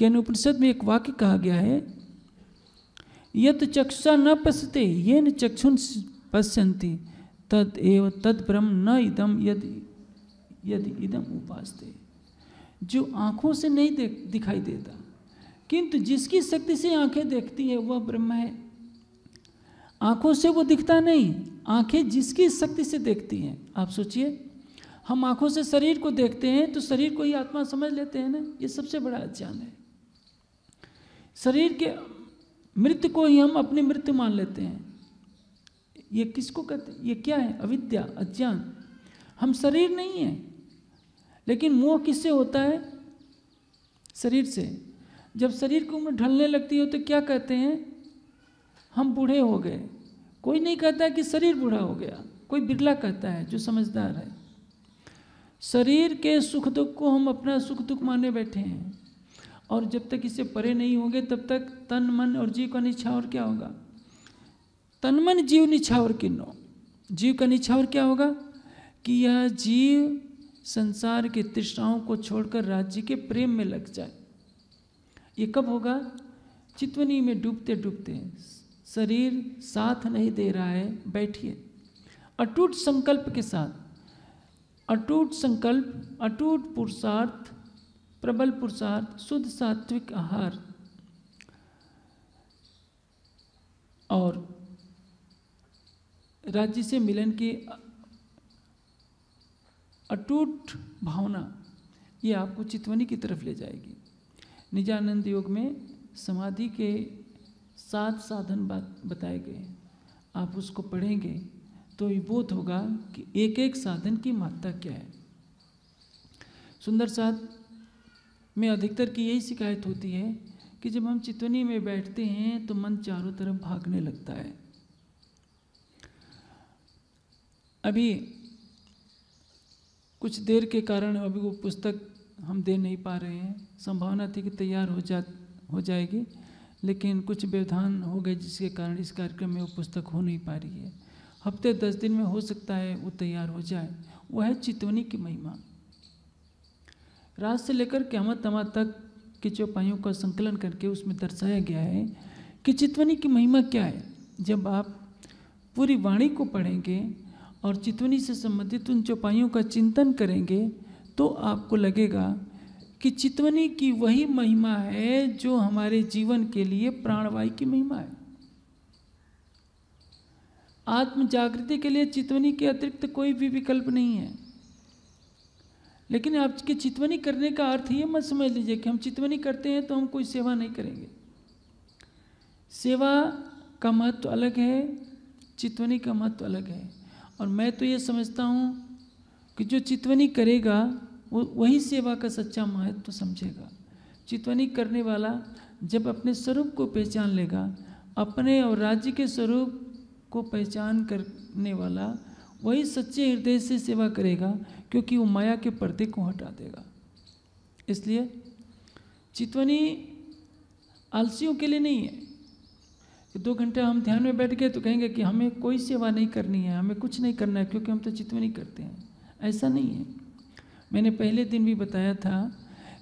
केन उपनिषद में एक वाक्य कहा गया है यत चक्षा न पसते ये न चक्षुन पश्यंति तद एव तद ब्रह्म न इदम यदि यदि इदम उपासते जो आँखों से नहीं देख दिखाई देता किंतु जिसकी शक्ति से आंखें देखती है वह ब्रह्म है आंखों से वो दिखता नहीं आंखें जिसकी शक्ति से देखती हैं आप सोचिए हम आंखों से शरीर को देखते हैं तो शरीर को ही आत्मा समझ लेते हैं ना ये सबसे बड़ा अज्ञान है शरीर के मृत्यु को ही हम अपनी मृत्यु मान लेते हैं ये किसको कहते ये क्या है अविद्या अज्ञान हम शरीर नहीं है लेकिन मोह किससे होता है शरीर से जब शरीर की उम्र ढलने लगती हो तो क्या कहते हैं हम बूढ़े हो गए कोई नहीं कहता कि शरीर बूढ़ा हो गया कोई बिरला कहता है जो समझदार है शरीर के सुख दुख को हम अपना सुख दुख माने बैठे हैं और जब तक इससे परे नहीं होंगे तब तक तन मन और जीव का निछावर क्या होगा तन मन जीव निछावर किन्नो जीव का निछावर क्या होगा कि यह जीव संसार के तृष्णाओं को छोड़कर राज्य के प्रेम में लग जाए ये कब होगा चितवनी में डूबते डूबते शरीर साथ नहीं दे रहा है बैठिए अटूट संकल्प के साथ अटूट संकल्प अटूट पुरुषार्थ प्रबल पुरुषार्थ शुद्ध सात्विक आहार और राज्य से मिलन की अटूट भावना ये आपको चितवनी की तरफ ले जाएगी निजानंद योग में समाधि के सात साधन बात बताए गए आप उसको पढ़ेंगे तो ये बोध होगा कि एक एक साधन की महत्ता क्या है सुंदर साथ में अधिकतर की यही शिकायत होती है कि जब हम चितवनी में बैठते हैं तो मन चारों तरफ भागने लगता है अभी कुछ देर के कारण अभी वो पुस्तक हम दे नहीं पा रहे हैं संभावना थी कि तैयार हो जा हो जाएगी लेकिन कुछ व्यवधान हो गए जिसके कारण इस कार्यक्रम में वो पुस्तक हो नहीं पा रही है हफ्ते दस दिन में हो सकता है वो तैयार हो जाए वह है चितवनी की महिमा रात से लेकर क्यामत तमा तक के चौपाइयों का संकलन करके उसमें दर्शाया गया है कि चितवनी की महिमा क्या है जब आप पूरी वाणी को पढ़ेंगे और चितवनी से संबंधित उन चौपाइयों का चिंतन करेंगे तो आपको लगेगा कि चितवनी की वही महिमा है जो हमारे जीवन के लिए प्राणवायु की महिमा है आत्म जागृति के लिए चितवनी के अतिरिक्त कोई भी विकल्प नहीं है लेकिन आपके चितवनी करने का अर्थ ये मत समझ लीजिए कि हम चितवनी करते हैं तो हम कोई सेवा नहीं करेंगे सेवा का महत्व तो अलग है चितवनी का महत्व तो अलग है और मैं तो ये समझता हूँ कि जो चितवनी करेगा वो वही सेवा का सच्चा महत्व तो समझेगा चितवनी करने वाला जब अपने स्वरूप को पहचान लेगा अपने और राज्य के स्वरूप को पहचान करने वाला वही सच्चे हृदय से सेवा करेगा क्योंकि वो माया के पर्दे को हटा देगा इसलिए चितवनी आलसियों के लिए नहीं है कि दो घंटे हम ध्यान में बैठ गए तो कहेंगे कि हमें कोई सेवा नहीं करनी है हमें कुछ नहीं करना है क्योंकि हम तो चितवनी करते हैं ऐसा नहीं है मैंने पहले दिन भी बताया था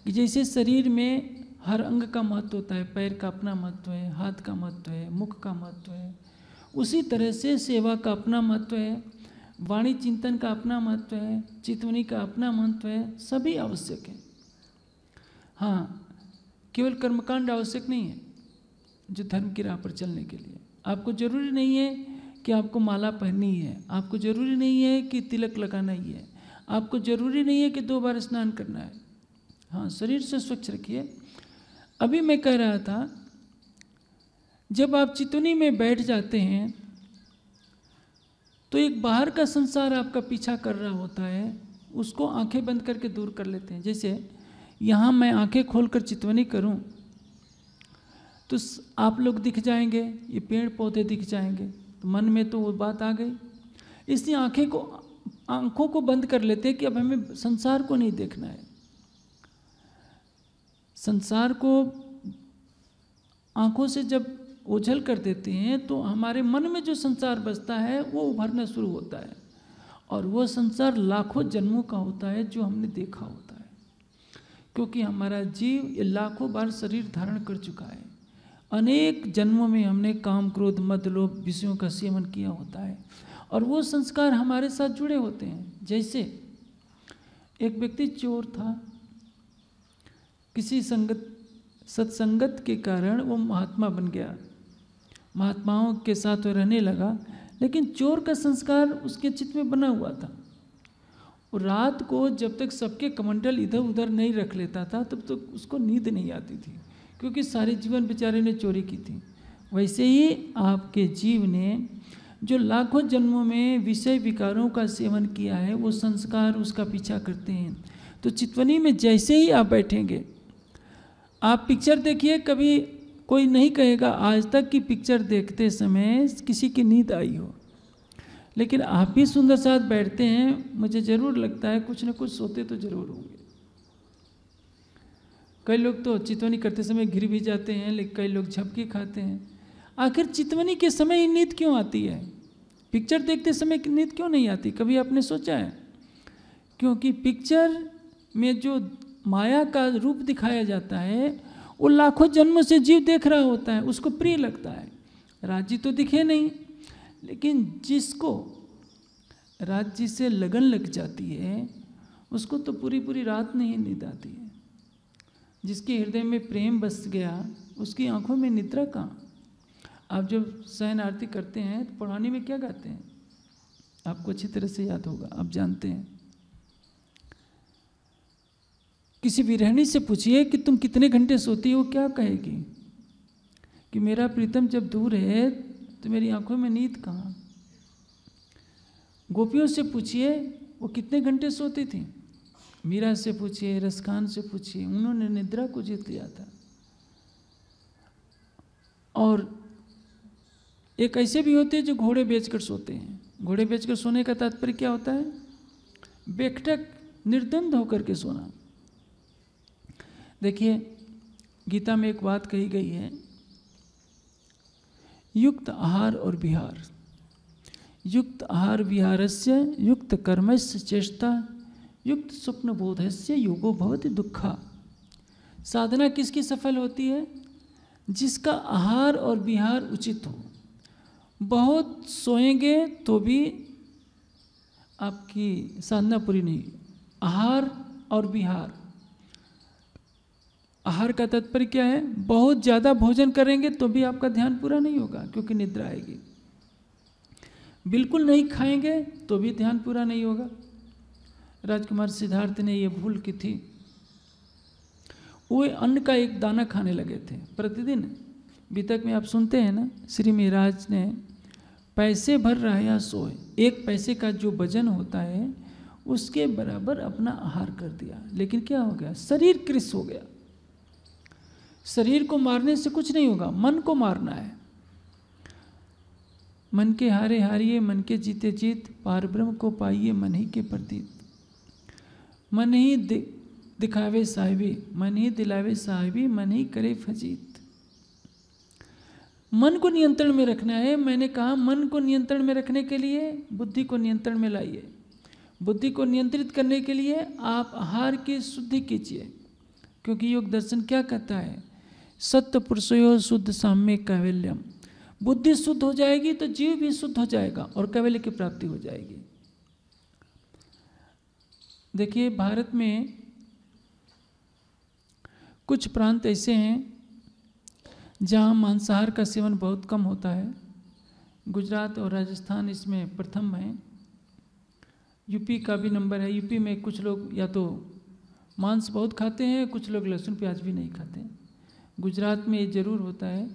कि जैसे शरीर में हर अंग का महत्व होता है पैर का अपना महत्व है हाथ का महत्व है मुख का महत्व है उसी तरह से सेवा का अपना महत्व है वाणी चिंतन का अपना महत्व है चितवनी का अपना महत्व है सभी आवश्यक है हाँ केवल कर्मकांड आवश्यक नहीं है जो धर्म की राह पर चलने के लिए आपको जरूरी नहीं है कि आपको माला पहननी है आपको जरूरी नहीं है कि तिलक लगाना ही है आपको जरूरी नहीं है कि दो बार स्नान करना है हाँ शरीर से स्वच्छ रखिए अभी मैं कह रहा था जब आप चितुनी में बैठ जाते हैं तो एक बाहर का संसार आपका पीछा कर रहा होता है उसको आंखें बंद करके दूर कर लेते हैं जैसे यहाँ मैं आंखें खोलकर चितवनी करूँ तो आप लोग दिख जाएंगे ये पेड़ पौधे दिख जाएंगे तो मन में तो वो बात आ गई इसलिए आंखें को आंखों को बंद कर लेते हैं कि अब हमें संसार को नहीं देखना है संसार को आंखों से जब ओझल कर देते हैं तो हमारे मन में जो संसार बसता है वो उभरना शुरू होता है और वो संसार लाखों जन्मों का होता है जो हमने देखा होता है क्योंकि हमारा जीव ये लाखों बार शरीर धारण कर चुका है अनेक जन्मों में हमने काम क्रोध मद लोभ विषयों का सेवन किया होता है और वो संस्कार हमारे साथ जुड़े होते हैं जैसे एक व्यक्ति चोर था किसी संगत सत्संगत के कारण वो महात्मा बन गया महात्माओं के साथ वो रहने लगा लेकिन चोर का संस्कार उसके चित्त में बना हुआ था और रात को जब तक सबके कमंडल इधर उधर नहीं रख लेता था तब तक तो उसको नींद नहीं आती थी क्योंकि सारे जीवन बेचारे ने चोरी की थी वैसे ही आपके जीव ने जो लाखों जन्मों में विषय विकारों का सेवन किया है वो संस्कार उसका पीछा करते हैं तो चितवनी में जैसे ही आप बैठेंगे आप पिक्चर देखिए कभी कोई नहीं कहेगा आज तक की पिक्चर देखते समय किसी की नींद आई हो लेकिन आप भी सुंदर साथ बैठते हैं मुझे ज़रूर लगता है कुछ न कुछ सोते तो ज़रूर होंगे कई लोग तो चितवनी करते समय घिर भी जाते हैं लेकिन कई लोग झपके खाते हैं आखिर चितवनी के समय ही नींद क्यों आती है पिक्चर देखते समय नींद क्यों नहीं आती कभी आपने सोचा है क्योंकि पिक्चर में जो माया का रूप दिखाया जाता है वो लाखों जन्मों से जीव देख रहा होता है उसको प्रिय लगता है राज्य तो दिखे नहीं लेकिन जिसको राज्य से लगन लग जाती है उसको तो पूरी पूरी रात नहीं निद आती है जिसके हृदय में प्रेम बस गया उसकी आंखों में निद्रा कहाँ आप जब सहन आरती करते हैं तो पढ़ाने में क्या गाते हैं आपको अच्छी तरह से याद होगा आप जानते हैं किसी विरहणी से पूछिए कि तुम कितने घंटे सोती हो क्या कहेगी कि मेरा प्रीतम जब दूर है तो मेरी आंखों में नींद कहाँ गोपियों से पूछिए वो कितने घंटे सोती थी मीरा से पूछिए रसखान से पूछिए उन्होंने निद्रा को जीत लिया था और एक ऐसे भी होते हैं जो घोड़े बेचकर सोते हैं घोड़े बेचकर सोने का तात्पर्य क्या होता है बेकटक निर्द्वंद होकर के सोना देखिए गीता में एक बात कही गई है युक्त आहार और विहार युक्त आहार विहार से युक्त कर्मस्य चेष्टा युक्त स्वप्न बोध से योगो भवति दुखा साधना किसकी सफल होती है जिसका आहार और विहार उचित हो बहुत सोएंगे तो भी आपकी साधना पूरी नहीं आहार और विहार आहार का तत्पर्य क्या है बहुत ज़्यादा भोजन करेंगे तो भी आपका ध्यान पूरा नहीं होगा क्योंकि निद्रा आएगी बिल्कुल नहीं खाएंगे तो भी ध्यान पूरा नहीं होगा राजकुमार सिद्धार्थ ने यह भूल की थी वो अन्न का एक दाना खाने लगे थे प्रतिदिन बीतक में आप सुनते हैं ना श्री मिराज ने पैसे भर रहा सोए एक पैसे का जो वजन होता है उसके बराबर अपना आहार कर दिया लेकिन क्या हो गया शरीर कृष हो गया शरीर को मारने से कुछ नहीं होगा मन को मारना है मन के हारे हारिए मन के जीते जीत पार ब्रह्म को पाइए मन ही के प्रतीत मन ही दिखावे साहिबी मन ही दिलावे साहिबी मन ही करे फजीत मन को नियंत्रण में रखना है मैंने कहा मन को नियंत्रण में रखने के लिए बुद्धि को नियंत्रण में लाइए बुद्धि को नियंत्रित करने के लिए आप आहार की शुद्धि कीजिए क्योंकि योग दर्शन क्या कहता है सत्य पुरुषयो शुद्ध साम्य कैवल्यम बुद्धि शुद्ध हो जाएगी तो जीव भी शुद्ध हो जाएगा और कैवल्य की प्राप्ति हो जाएगी देखिए भारत में कुछ प्रांत ऐसे हैं जहाँ मांसाहार का सेवन बहुत कम होता है गुजरात और राजस्थान इसमें प्रथम है यूपी का भी नंबर है यूपी में कुछ लोग या तो मांस बहुत खाते हैं कुछ लोग लहसुन प्याज भी नहीं खाते हैं गुजरात में ये ज़रूर होता है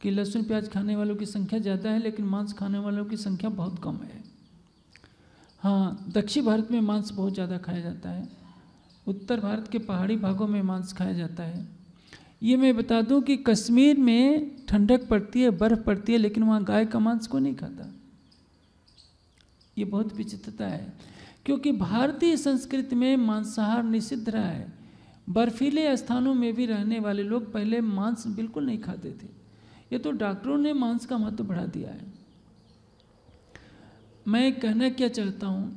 कि लहसुन प्याज खाने वालों की संख्या ज़्यादा है लेकिन मांस खाने वालों की संख्या बहुत कम है हाँ दक्षिण भारत में मांस बहुत ज़्यादा खाया जाता है उत्तर भारत के पहाड़ी भागों में मांस खाया जाता है ये मैं बता दूं कि कश्मीर में ठंडक पड़ती है बर्फ़ पड़ती है लेकिन वहाँ गाय का मांस को नहीं खाता ये बहुत विचित्रता है क्योंकि भारतीय संस्कृति में मांसाहार निषिद्ध रहा है बर्फीले स्थानों में भी रहने वाले लोग पहले मांस बिल्कुल नहीं खाते थे ये तो डॉक्टरों ने मांस का महत्व बढ़ा दिया है मैं कहना क्या चाहता हूँ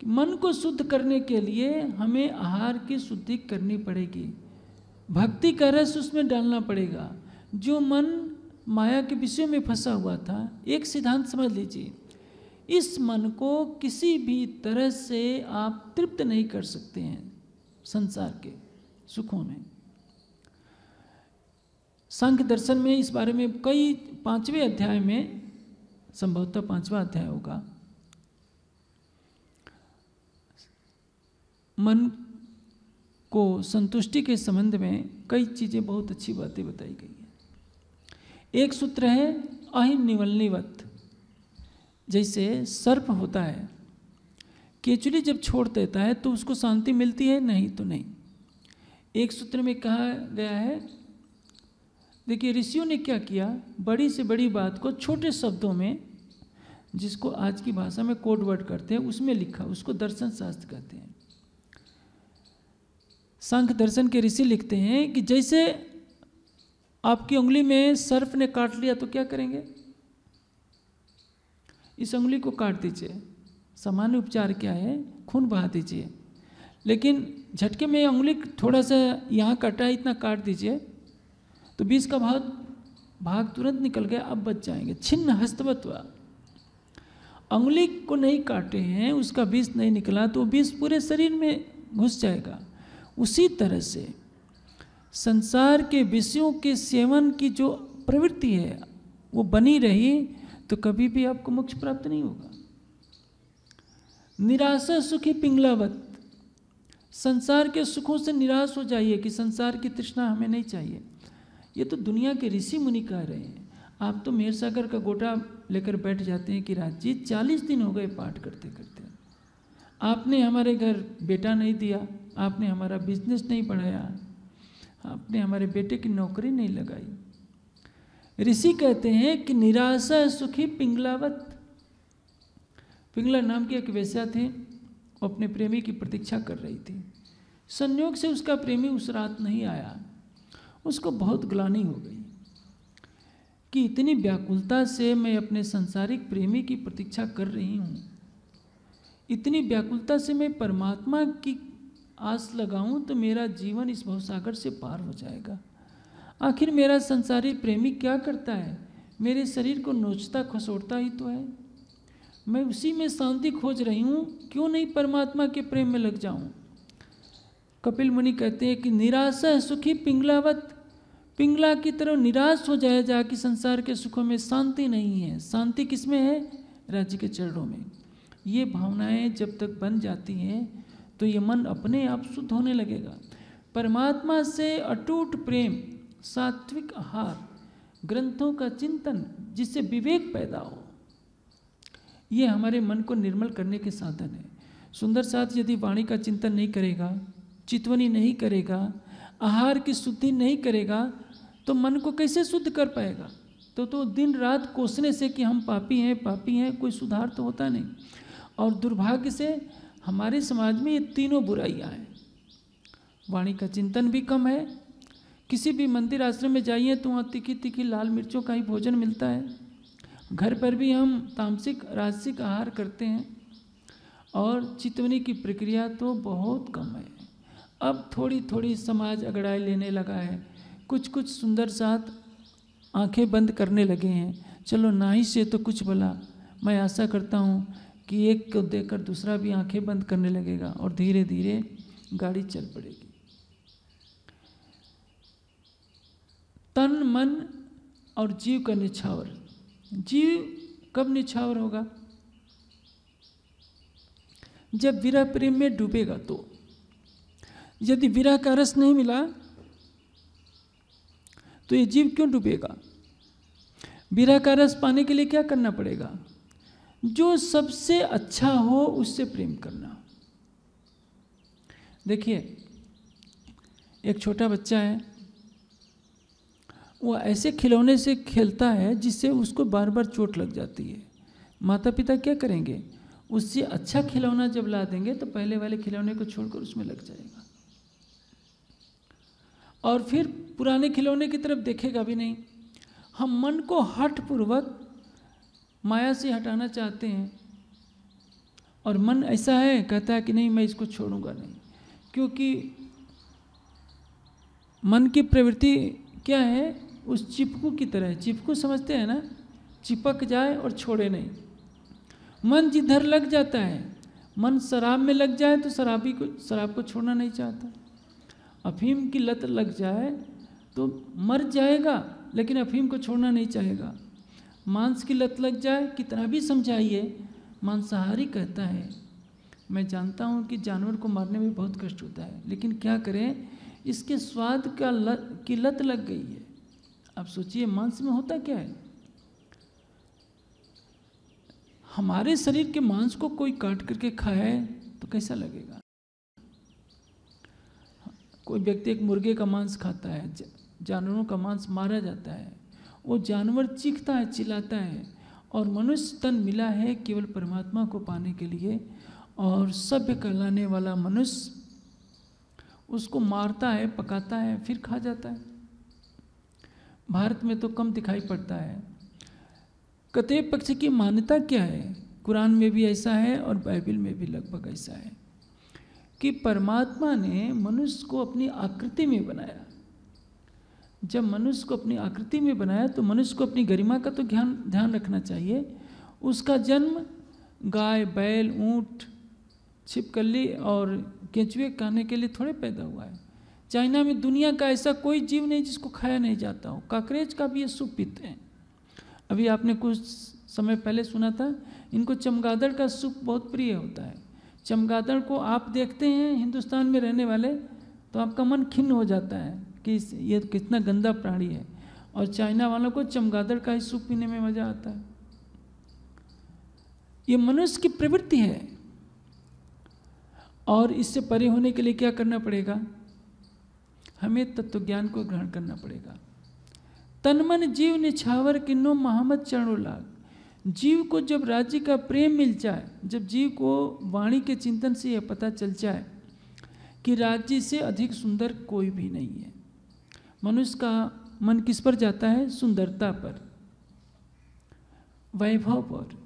कि मन को शुद्ध करने के लिए हमें आहार की शुद्धि करनी पड़ेगी भक्ति का रस उसमें डालना पड़ेगा जो मन माया के विषय में फंसा हुआ था एक सिद्धांत समझ लीजिए इस मन को किसी भी तरह से आप तृप्त नहीं कर सकते हैं संसार के सुखों में संख्य दर्शन में इस बारे में कई पांचवें अध्याय में संभवतः पांचवा अध्याय होगा मन को संतुष्टि के संबंध में कई चीज़ें बहुत अच्छी बातें बताई गई हैं एक सूत्र है अहिम निवलनीवत जैसे सर्प होता है केचुली जब छोड़ देता है तो उसको शांति मिलती है नहीं तो नहीं एक सूत्र में कहा गया है देखिए ऋषियों ने क्या किया बड़ी से बड़ी बात को छोटे शब्दों में जिसको आज की भाषा में कोड वर्ड करते हैं उसमें लिखा उसको दर्शन शास्त्र कहते हैं संख दर्शन के ऋषि लिखते हैं कि जैसे आपकी उंगली में सर्फ ने काट लिया तो क्या करेंगे इस उंगली को काट दीजिए सामान्य उपचार क्या है खून बहा दीजिए लेकिन झटके में उंगली थोड़ा सा यहाँ कटा है इतना काट दीजिए तो बीज का भाग भाग तुरंत निकल गया अब बच जाएंगे छिन्न हस्तवत्वा उंगली को नहीं काटे हैं उसका बीज नहीं निकला तो बीज पूरे शरीर में घुस जाएगा उसी तरह से संसार के विषयों के सेवन की जो प्रवृत्ति है वो बनी रही तो कभी भी आपको मोक्ष प्राप्त नहीं होगा निराशा सुखी पिंगलावत संसार के सुखों से निराश हो जाइए कि संसार की तृष्णा हमें नहीं चाहिए ये तो दुनिया के ऋषि मुनि कह रहे हैं आप तो मेर सागर का गोटा लेकर बैठ जाते हैं कि राज जी चालीस दिन हो गए पाठ करते करते आपने हमारे घर बेटा नहीं दिया आपने हमारा बिजनेस नहीं बढ़ाया आपने हमारे बेटे की नौकरी नहीं लगाई ऋषि कहते हैं कि निराशा सुखी पिंगलावत पिंगला नाम की एक वैसा थी अपने प्रेमी की प्रतीक्षा कर रही थी संयोग से उसका प्रेमी उस रात नहीं आया उसको बहुत ग्लानी हो गई कि इतनी व्याकुलता से मैं अपने संसारिक प्रेमी की प्रतीक्षा कर रही हूँ इतनी व्याकुलता से मैं परमात्मा की आस लगाऊं तो मेरा जीवन इस भवसागर से पार हो जाएगा आखिर मेरा संसारी प्रेमी क्या करता है मेरे शरीर को नोचता खसोड़ता ही तो है मैं उसी में शांति खोज रही हूँ क्यों नहीं परमात्मा के प्रेम में लग जाऊँ कपिल मुनि कहते हैं कि निराशा सुखी पिंगलावत पिंगला की तरह निराश हो जाए जाकि संसार के सुखों में शांति नहीं है शांति किस में है राज्य के चरणों में ये भावनाएं जब तक बन जाती हैं तो ये मन अपने आप शुद्ध होने लगेगा परमात्मा से अटूट प्रेम सात्विक आहार ग्रंथों का चिंतन जिससे विवेक पैदा हो ये हमारे मन को निर्मल करने के साधन है सुंदर साथ यदि वाणी का चिंतन नहीं करेगा चितवनी नहीं करेगा आहार की शुद्धि नहीं करेगा तो मन को कैसे शुद्ध कर पाएगा तो तो दिन रात कोसने से कि हम पापी हैं पापी हैं कोई सुधार तो होता नहीं और दुर्भाग्य से हमारे समाज में ये तीनों बुराइयाँ हैं वाणी का चिंतन भी कम है किसी भी मंदिर आश्रम में जाइए तो वहाँ तीखी तीखी लाल मिर्चों का ही भोजन मिलता है घर पर भी हम तामसिक राजसिक आहार करते हैं और चितवनी की प्रक्रिया तो बहुत कम है अब थोड़ी थोड़ी समाज अगड़ाई लेने लगा है कुछ कुछ सुंदर साथ आंखें बंद करने लगे हैं चलो ना ही से तो कुछ भला मैं आशा करता हूँ कि एक को देखकर दूसरा भी आंखें बंद करने लगेगा और धीरे धीरे गाड़ी चल पड़ेगी तन मन और जीव का निछावर जीव कब निछावर होगा जब विरह प्रेम में डूबेगा तो यदि विरह का रस नहीं मिला तो ये जीव क्यों डूबेगा विरह का रस पाने के लिए क्या करना पड़ेगा जो सबसे अच्छा हो उससे प्रेम करना देखिए एक छोटा बच्चा है वो ऐसे खिलौने से खेलता है जिससे उसको बार बार चोट लग जाती है माता पिता क्या करेंगे उससे अच्छा खिलौना जब ला देंगे तो पहले वाले खिलौने को छोड़कर उसमें लग जाएगा और फिर पुराने खिलौने की तरफ देखेगा भी नहीं हम मन को हठपूर्वक माया से हटाना चाहते हैं और मन ऐसा है कहता है कि नहीं मैं इसको छोड़ूंगा नहीं क्योंकि मन की प्रवृत्ति क्या है उस चिपकू की तरह चिपकू समझते हैं ना चिपक जाए और छोड़े नहीं मन जिधर लग जाता है मन शराब में लग जाए तो शराबी को शराब को छोड़ना नहीं चाहता अफीम की लत लग जाए तो मर जाएगा लेकिन अफीम को छोड़ना नहीं चाहेगा मांस की लत लग जाए कितना भी समझाइए मांसाहारी कहता है मैं जानता हूँ कि जानवर को मारने में बहुत कष्ट होता है लेकिन क्या करें इसके स्वाद का लत की लत लग गई है अब सोचिए मांस में होता क्या है हमारे शरीर के मांस को कोई काट करके खाए तो कैसा लगेगा कोई व्यक्ति एक मुर्गे का मांस खाता है जानवरों का मांस मारा जाता है वो जानवर चीखता है चिल्लाता है और मनुष्य तन मिला है केवल परमात्मा को पाने के लिए और सभ्य कहलाने वाला मनुष्य उसको मारता है पकाता है फिर खा जाता है भारत में तो कम दिखाई पड़ता है कतय पक्ष की मान्यता क्या है कुरान में भी ऐसा है और बाइबल में भी लगभग ऐसा है कि परमात्मा ने मनुष्य को अपनी आकृति में बनाया जब मनुष्य को अपनी आकृति में बनाया तो मनुष्य को अपनी गरिमा का तो ध्यान ध्यान रखना चाहिए उसका जन्म गाय बैल ऊँट छिपकली और केंचुए कहने के लिए थोड़े पैदा हुआ है चाइना में दुनिया का ऐसा कोई जीव नहीं जिसको खाया नहीं जाता हो काकरेज का भी ये सूप पीते हैं अभी आपने कुछ समय पहले सुना था इनको चमगादड़ का सूप बहुत प्रिय होता है चमगादड़ को आप देखते हैं हिंदुस्तान में रहने वाले तो आपका मन खिन्न हो जाता है कि ये कितना गंदा प्राणी है और चाइना वालों को चमगादड़ का ही सूप पीने में मज़ा आता है ये मनुष्य की प्रवृत्ति है और इससे परे होने के लिए क्या करना पड़ेगा हमें तत्व ज्ञान को ग्रहण करना पड़ेगा तनमन जीव निछावर किन्नो महामत चरणोलाग जीव को जब राज्य का प्रेम मिल जाए जब जीव को वाणी के चिंतन से यह पता चल जाए कि राज्य से अधिक सुंदर कोई भी नहीं है मनुष्य का मन किस पर जाता है सुंदरता पर वैभव पर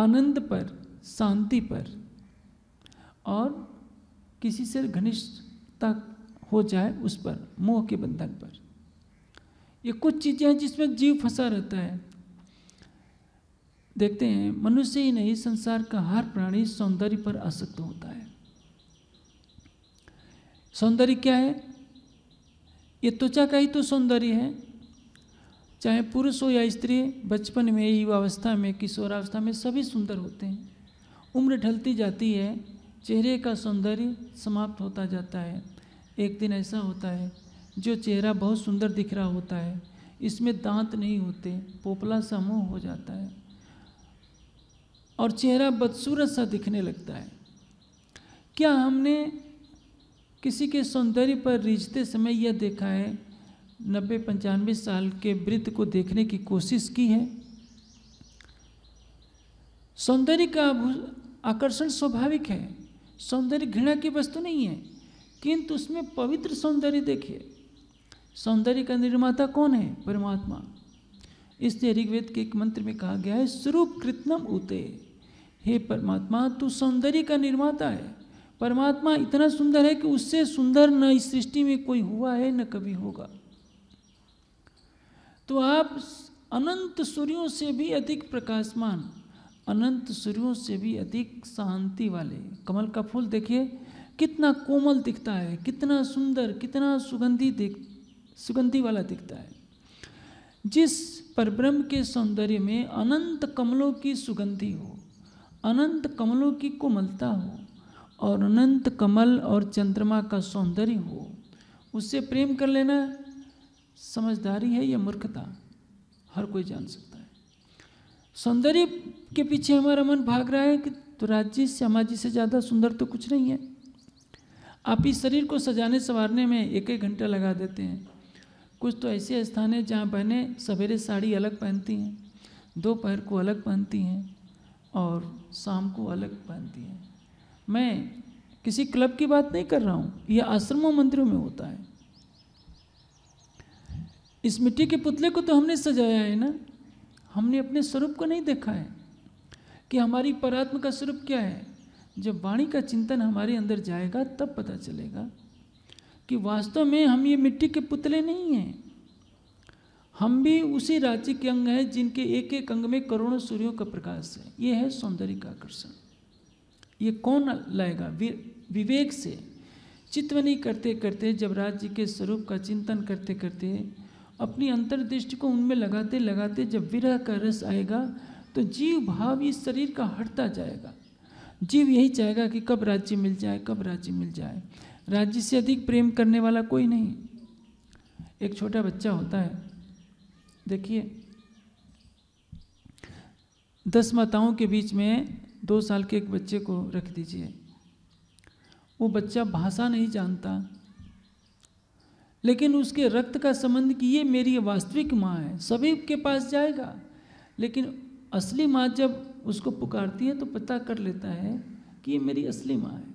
आनंद पर शांति पर और किसी से घनिष्ठता हो जाए उस पर मोह के बंधन पर ये कुछ चीज़ें हैं जिसमें जीव फंसा रहता है देखते हैं मनुष्य ही नहीं संसार का हर प्राणी सौंदर्य पर आसक्त होता है सौंदर्य क्या है ये त्वचा का ही तो सौंदर्य है चाहे पुरुष हो या स्त्री बचपन में युवावस्था में किशोरावस्था में सभी सुंदर होते हैं उम्र ढलती जाती है चेहरे का सौंदर्य समाप्त होता जाता है एक दिन ऐसा होता है जो चेहरा बहुत सुंदर दिख रहा होता है इसमें दांत नहीं होते पोपला सा मुँह हो जाता है और चेहरा बदसूरत सा दिखने लगता है क्या हमने किसी के सौंदर्य पर रिझते समय यह देखा है नब्बे पंचानवे साल के वृद्ध को देखने की कोशिश की है सौंदर्य का आकर्षण स्वाभाविक है सौंदर्य घृणा की वस्तु नहीं है किंतु उसमें पवित्र सौंदर्य देखिए सौंदर्य का निर्माता कौन है परमात्मा इसलिए ऋग्वेद के एक मंत्र में कहा गया है स्वरूप कृतनम उते हे परमात्मा तू सौंदर्य का निर्माता है परमात्मा इतना सुंदर है कि उससे सुंदर न इस सृष्टि में कोई हुआ है न कभी होगा तो आप अनंत सूर्यों से भी अधिक प्रकाशमान अनंत सूर्यों से भी अधिक शांति वाले कमल का फूल देखिए कितना कोमल दिखता है कितना सुंदर कितना सुगंधी दिख सुगंधी वाला दिखता है जिस परब्रह्म के सौंदर्य में अनंत कमलों की सुगंधी हो अनंत कमलों की कोमलता हो और अनंत कमल और चंद्रमा का सौंदर्य हो उससे प्रेम कर लेना समझदारी है या मूर्खता हर कोई जान सकता है सौंदर्य के पीछे हमारा मन भाग रहा है कि तो राज्य सामाजिक से ज़्यादा सुंदर तो कुछ नहीं है आप इस शरीर को सजाने संवारने में एक एक घंटा लगा देते हैं कुछ तो ऐसे स्थान हैं जहाँ बहनें सवेरे साड़ी अलग पहनती हैं दोपहर को अलग पहनती हैं और शाम को अलग पहनती हैं मैं किसी क्लब की बात नहीं कर रहा हूँ यह आश्रमों मंदिरों में होता है इस मिट्टी के पुतले को तो हमने सजाया है ना हमने अपने स्वरूप को नहीं देखा है कि हमारी परात्म का स्वरूप क्या है जब वाणी का चिंतन हमारे अंदर जाएगा तब पता चलेगा कि वास्तव में हम ये मिट्टी के पुतले नहीं हैं हम भी उसी राज्य के अंग हैं जिनके एक एक अंग में करोड़ों सूर्यों का प्रकाश है ये है सौंदर्य का आकर्षण ये कौन लाएगा विवेक से चितवनी करते करते जब राज्य के स्वरूप का चिंतन करते करते अपनी अंतर्दृष्टि को उनमें लगाते लगाते जब विरह का रस आएगा तो जीव भाव इस शरीर का हटता जाएगा जीव यही चाहेगा कि कब राज्य मिल जाए कब राज्य मिल जाए राज्य से अधिक प्रेम करने वाला कोई नहीं एक छोटा बच्चा होता है देखिए दस माताओं के बीच में दो साल के एक बच्चे को रख दीजिए वो बच्चा भाषा नहीं जानता लेकिन उसके रक्त का संबंध कि ये मेरी वास्तविक माँ है सभी के पास जाएगा लेकिन असली माँ जब उसको पुकारती है तो पता कर लेता है कि ये मेरी असली माँ है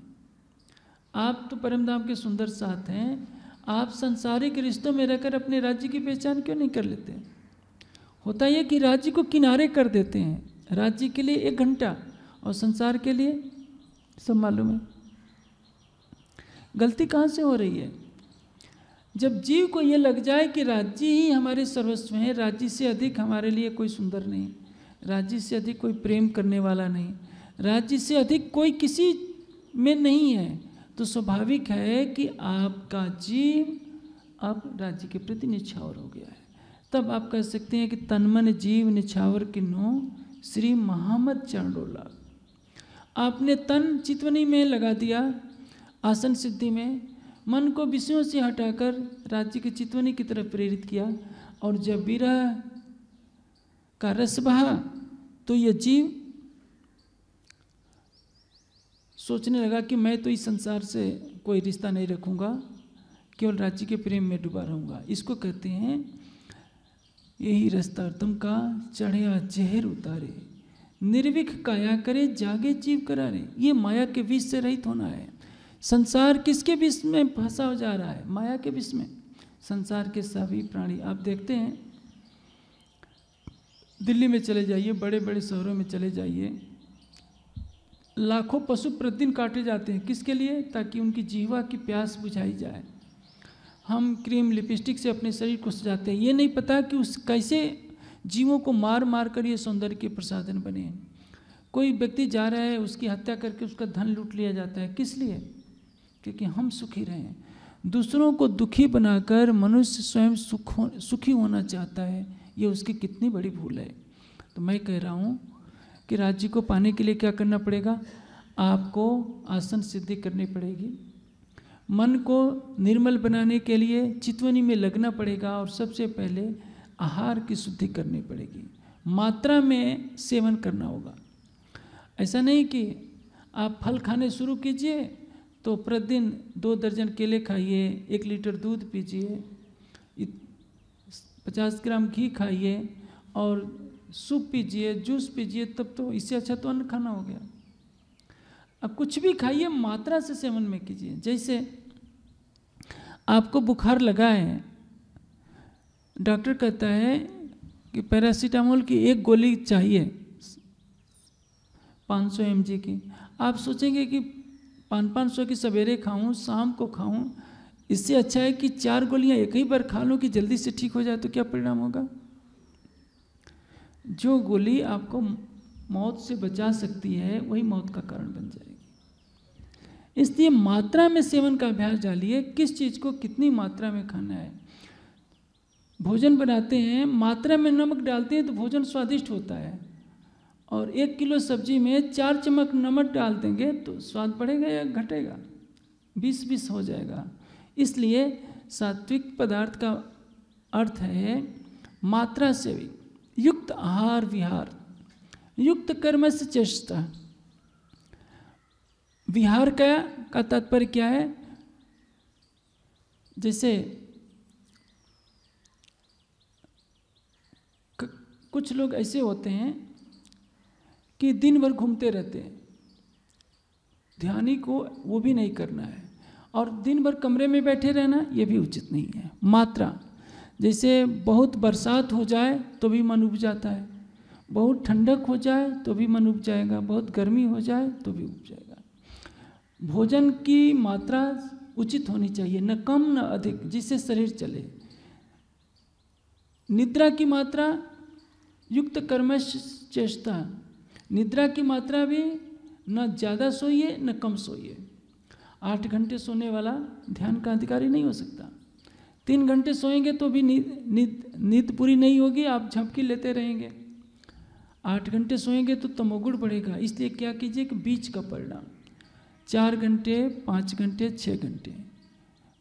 आप तो परमधाम के सुंदर साथ हैं आप संसारिक रिश्तों में रहकर अपने राज्य की पहचान क्यों नहीं कर लेते होता यह कि राज्य को किनारे कर देते हैं राज्य के लिए एक घंटा और संसार के लिए सब मालूम है गलती कहाँ से हो रही है जब जीव को ये लग जाए कि राज्य ही हमारे सर्वस्व हैं राज्य से अधिक हमारे लिए कोई सुंदर नहीं राज्य से अधिक कोई प्रेम करने वाला नहीं राज्य से अधिक कोई किसी में नहीं है तो स्वाभाविक है कि आपका जीव अब राज्य के प्रति निछावर हो गया है तब आप कह सकते हैं कि तनमन जीव निछावर किन्नो श्री महामद चरणोला आपने तन चितवनी में लगा दिया आसन सिद्धि में मन को विषयों से हटाकर राज्य के चितवनी की तरफ प्रेरित किया और जब विरह का रस बहा तो यह जीव सोचने लगा कि मैं तो इस संसार से कोई रिश्ता नहीं रखूंगा केवल राज्य के प्रेम में डूबा रहूंगा इसको कहते हैं यही रास्ता तुम का चढ़या जहर उतारे निर्विक काया करे जागे जीव करारे ये माया के विष से रहित होना है संसार किसके विष में फंसा हो जा रहा है माया के विष में संसार के सभी प्राणी आप देखते हैं दिल्ली में चले जाइए बड़े बड़े शहरों में चले जाइए लाखों पशु प्रतिदिन काटे जाते हैं किसके लिए ताकि उनकी जीवा की प्यास बुझाई जाए हम क्रीम लिपस्टिक से अपने शरीर को सजाते हैं ये नहीं पता कि उस कैसे जीवों को मार मार कर ये सौंदर्य के प्रसाधन बने कोई व्यक्ति जा रहा है उसकी हत्या करके उसका धन लूट लिया जाता है किस लिए क्योंकि हम सुखी रहें दूसरों को दुखी बनाकर मनुष्य स्वयं सुख हो, सुखी होना चाहता है ये उसकी कितनी बड़ी भूल है तो मैं कह रहा हूँ कि राज्य को पाने के लिए क्या करना पड़ेगा आपको आसन सिद्धि करनी पड़ेगी मन को निर्मल बनाने के लिए चितवनी में लगना पड़ेगा और सबसे पहले आहार की शुद्धि करनी पड़ेगी मात्रा में सेवन करना होगा ऐसा नहीं कि आप फल खाने शुरू कीजिए तो प्रतिदिन दो दर्जन केले खाइए एक लीटर दूध पीजिए पचास ग्राम घी खाइए और सूप पीजिए जूस पीजिए तब तो इससे अच्छा तो अन्न खाना हो गया अब कुछ भी खाइए मात्रा से सेवन में कीजिए जैसे आपको बुखार लगा है डॉक्टर कहता है कि पैरासीटामोल की एक गोली चाहिए 500 सौ की आप सोचेंगे कि पाँच पाँच सौ की सवेरे खाऊं शाम को खाऊं इससे अच्छा है कि चार गोलियां एक ही बार खा लो कि जल्दी से ठीक हो जाए तो क्या परिणाम होगा जो गोली आपको मौत से बचा सकती है वही मौत का कारण बन जाएगी इसलिए मात्रा में सेवन का अभ्यास डालिए किस चीज़ को कितनी मात्रा में खाना है भोजन बनाते हैं मात्रा में नमक डालते हैं तो भोजन स्वादिष्ट होता है और एक किलो सब्जी में चार चमक नमक डाल देंगे तो स्वाद बढ़ेगा या घटेगा बीस बीस हो जाएगा इसलिए सात्विक पदार्थ का अर्थ है मात्रा से भी युक्त आहार विहार युक्त कर्म से चेष्टा विहार का का तात्पर्य क्या है जैसे कुछ लोग ऐसे होते हैं कि दिन भर घूमते रहते हैं ध्यानी को वो भी नहीं करना है और दिन भर कमरे में बैठे रहना ये भी उचित नहीं है मात्रा जैसे बहुत बरसात हो जाए तो भी मन उब जाता है बहुत ठंडक हो जाए तो भी मन उब जाएगा बहुत गर्मी हो जाए तो भी उब जाएगा भोजन की मात्रा उचित होनी चाहिए न कम न अधिक जिससे शरीर चले निद्रा की मात्रा युक्त कर्मश चेष्टा निद्रा की मात्रा भी न ज़्यादा सोइए न कम सोइए आठ घंटे सोने वाला ध्यान का अधिकारी नहीं हो सकता तीन घंटे सोएंगे तो भी नींद नींद नींद पूरी नहीं होगी आप झपकी लेते रहेंगे आठ घंटे सोएंगे तो तमोगुण बढ़ेगा इसलिए क्या कीजिए कि बीच का परिणाम चार घंटे पाँच घंटे छः घंटे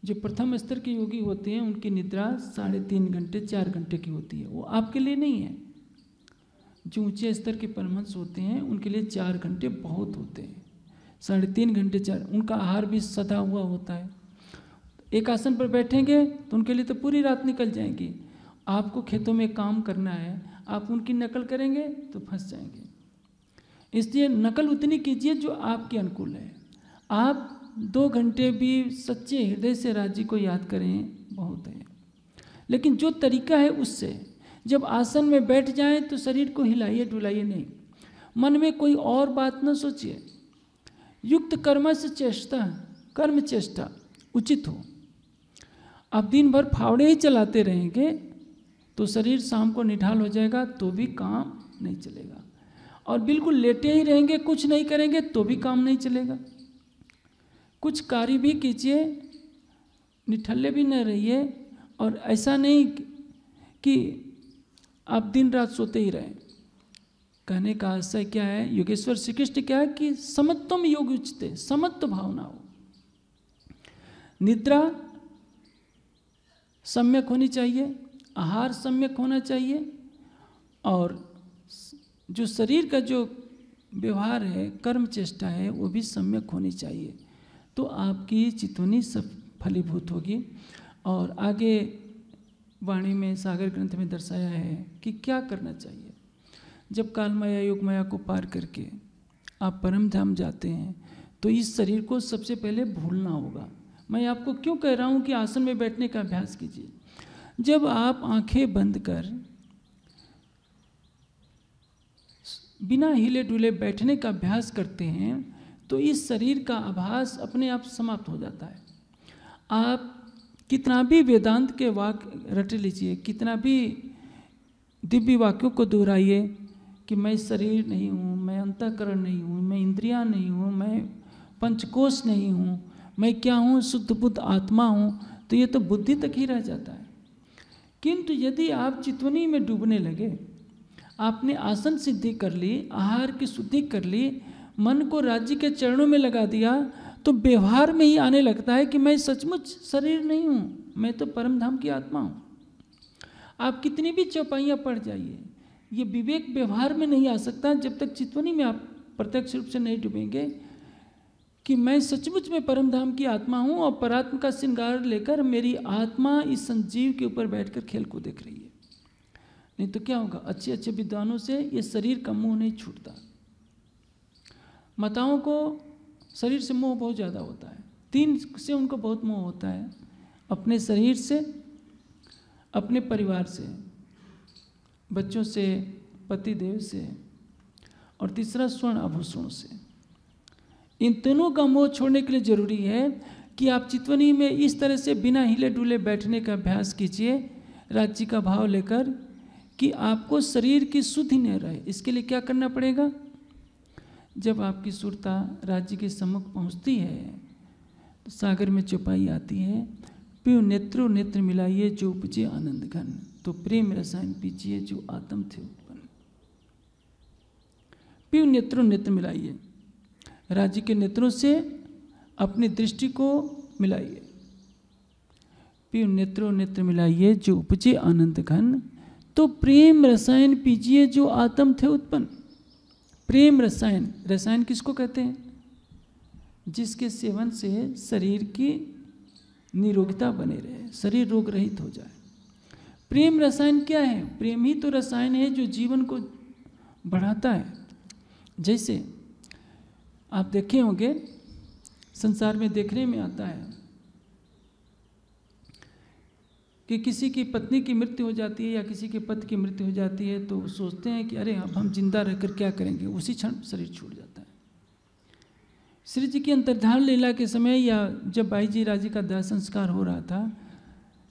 जो प्रथम स्तर के योगी होते हैं उनकी निद्रा साढ़े तीन घंटे चार घंटे की होती है वो आपके लिए नहीं है जो ऊंचे स्तर के परमहंस होते हैं उनके लिए चार घंटे बहुत होते हैं साढ़े तीन घंटे चार उनका आहार भी सदा हुआ होता है एक आसन पर बैठेंगे तो उनके लिए तो पूरी रात निकल जाएंगी आपको खेतों में काम करना है आप उनकी नकल करेंगे तो फंस जाएंगे इसलिए नकल उतनी कीजिए जो आपके अनुकूल है आप दो घंटे भी सच्चे हृदय से राज्य को याद करें बहुत है लेकिन जो तरीका है उससे जब आसन में बैठ जाएं तो शरीर को हिलाइए डुलाइए नहीं मन में कोई और बात ना सोचिए युक्त कर्म से चेष्टा कर्म चेष्टा उचित हो आप दिन भर फावड़े ही चलाते रहेंगे तो शरीर शाम को निढाल हो जाएगा तो भी काम नहीं चलेगा और बिल्कुल लेटे ही रहेंगे कुछ नहीं करेंगे तो भी काम नहीं चलेगा कुछ कार्य भी कीजिए निठल्ले भी न रहिए और ऐसा नहीं कि आप दिन रात सोते ही रहें कहने का आशय क्या है योगेश्वर श्री कृष्ण क्या है कि समत्व योग उचित समत्व भावना हो निद्रा सम्यक होनी चाहिए आहार सम्यक होना चाहिए और जो शरीर का जो व्यवहार है कर्म चेष्टा है वो भी सम्यक होनी चाहिए तो आपकी चितवनी सब फलीभूत होगी और आगे वाणी में सागर ग्रंथ में दर्शाया है कि क्या करना चाहिए जब काल माया योग माया को पार करके आप परम धाम जाते हैं तो इस शरीर को सबसे पहले भूलना होगा मैं आपको क्यों कह रहा हूँ कि आसन में बैठने का अभ्यास कीजिए जब आप आंखें बंद कर बिना हिले डुले बैठने का अभ्यास करते हैं तो इस शरीर का आभास अपने आप समाप्त हो जाता है आप कितना भी वेदांत के वाक्य रट लीजिए कितना भी दिव्य वाक्यों को दोहराइए कि मैं शरीर नहीं हूँ मैं अंतकरण नहीं हूँ मैं इंद्रिया नहीं हूँ मैं पंचकोश नहीं हूँ मैं क्या हूँ शुद्ध बुद्ध आत्मा हूँ तो ये तो बुद्धि तक ही रह जाता है किंतु यदि आप चितवनी में डूबने लगे आपने आसन सिद्धि कर ली आहार की शुद्धि कर ली मन को राज्य के चरणों में लगा दिया तो व्यवहार में ही आने लगता है कि मैं सचमुच शरीर नहीं हूँ मैं तो परमधाम की आत्मा हूँ आप कितनी भी चौपाइयाँ पढ़ जाइए ये विवेक व्यवहार में नहीं आ सकता जब तक चितवनी में आप प्रत्यक्ष रूप से नहीं डूबेंगे कि मैं सचमुच में परमधाम की आत्मा हूँ और परात्म का श्रृंगार लेकर मेरी आत्मा इस संजीव के ऊपर बैठकर खेल को देख रही है नहीं तो क्या होगा अच्छे अच्छे विद्वानों से ये शरीर का मुंह नहीं छूटता माताओं को शरीर से मोह बहुत ज़्यादा होता है तीन से उनको बहुत मोह होता है अपने शरीर से अपने परिवार से बच्चों से पतिदेव से और तीसरा स्वर्ण आभूषणों से इन तीनों का मोह छोड़ने के लिए ज़रूरी है कि आप चितवनी में इस तरह से बिना हिले डुले बैठने का अभ्यास कीजिए राज्य का भाव लेकर कि आपको शरीर की शुद्धि न रहे इसके लिए क्या करना पड़ेगा जब आपकी सुरता राज्य के सम्मुख पहुंचती है तो सागर में चौपाई आती है पिव नेत्रो नेत्र मिलाइए जो उपजे आनंद घन तो प्रेम रसायन पीजिए जो आत्म थे उत्पन्न पीव नेत्रों नेत्र मिलाइए राज्य के नेत्रों से अपनी दृष्टि को मिलाइए पीव नेत्रों नेत्र मिलाइए जो उपजे आनंद घन तो प्रेम रसायन पीजिए जो आत्म थे उत्पन्न प्रेम रसायन रसायन किसको कहते हैं जिसके सेवन से शरीर की निरोगता बने रहे शरीर रोग रहित हो जाए प्रेम रसायन क्या है प्रेम ही तो रसायन है जो जीवन को बढ़ाता है जैसे आप देखे होंगे संसार में देखने में आता है कि किसी की पत्नी की मृत्यु हो जाती है या किसी के पति की मृत्यु हो जाती है तो सोचते हैं कि अरे अब हम जिंदा रहकर क्या करेंगे उसी क्षण शरीर छूट जाता है श्री जी की अंतर्धान लीला के समय या जब बाई जी राजी का दाह संस्कार हो रहा था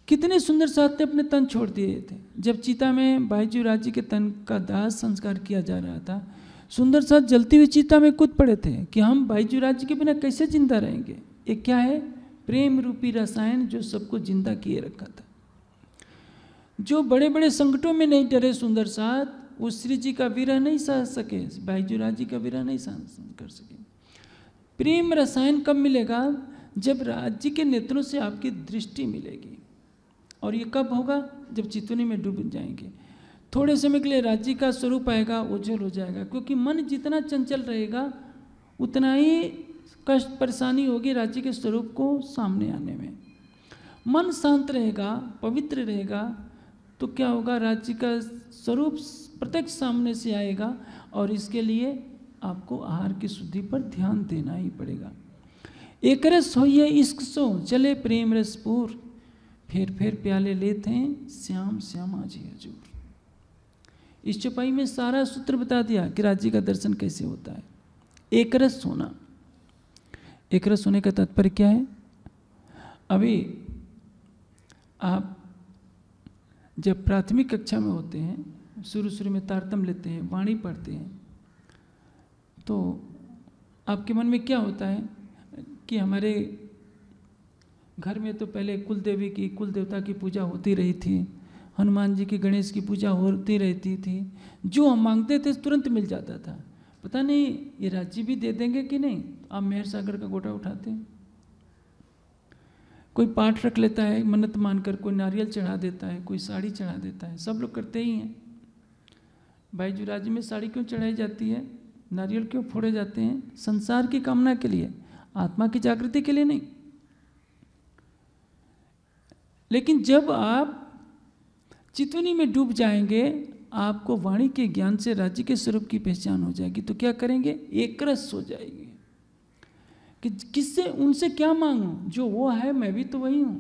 कितने सुंदर साथ ने अपने तन छोड़ दिए थे जब चीता में भाईजू राज्य के तन का दाह संस्कार किया जा रहा था सुंदर साथ जलती हुई चीता में कूद पड़े थे कि हम भाईजू राजी के बिना कैसे जिंदा रहेंगे ये क्या है प्रेम रूपी रसायन जो सबको जिंदा किए रखा था जो बड़े बड़े संकटों में नहीं डरे सुंदर साथ वो श्री जी का विरह नहीं सह सके भाईजुरा जी का विरह नहीं सह कर सके प्रेम रसायन कब मिलेगा जब राज्य के नेत्रों से आपकी दृष्टि मिलेगी और ये कब होगा जब चितुनी में डूब जाएंगे थोड़े समय के लिए राज्य का स्वरूप आएगा उज्जवल हो जाएगा क्योंकि मन जितना चंचल रहेगा उतना ही कष्ट परेशानी होगी राज्य के स्वरूप को सामने आने में मन शांत रहेगा पवित्र रहेगा तो क्या होगा राज्य का स्वरूप प्रत्यक्ष सामने से आएगा और इसके लिए आपको आहार की शुद्धि पर ध्यान देना ही पड़ेगा एक रस हो इश्क सो चले प्रेम रसपूर फिर फिर प्याले लेते हैं श्याम श्यामा जी हजूर इस चौपाई में सारा सूत्र बता दिया कि राज्य का दर्शन कैसे होता है एक रस होना एक रस होने का तात्पर्य क्या है अभी आप जब प्राथमिक कक्षा में होते हैं शुरू शुरू में तारतम लेते हैं वाणी पढ़ते हैं तो आपके मन में क्या होता है कि हमारे घर में तो पहले कुल देवी की कुल देवता की पूजा होती रही थी हनुमान जी की गणेश की पूजा होती रहती थी जो हम मांगते थे तुरंत मिल जाता था पता नहीं ये राज्य भी दे देंगे कि नहीं आप मेहर सागर का गोटा उठाते हैं कोई पाठ रख लेता है मन्नत मानकर कोई नारियल चढ़ा देता है कोई साड़ी चढ़ा देता है सब लोग करते ही हैं भाई जो राज्य में साड़ी क्यों चढ़ाई जाती है नारियल क्यों फोड़े जाते हैं संसार की कामना के लिए आत्मा की जागृति के लिए नहीं लेकिन जब आप चितवनी में डूब जाएंगे आपको वाणी के ज्ञान से राज्य के स्वरूप की पहचान हो जाएगी तो क्या करेंगे एक रस हो जाएंगे कि किससे उनसे क्या मांगू जो वो है मैं भी तो वही हूं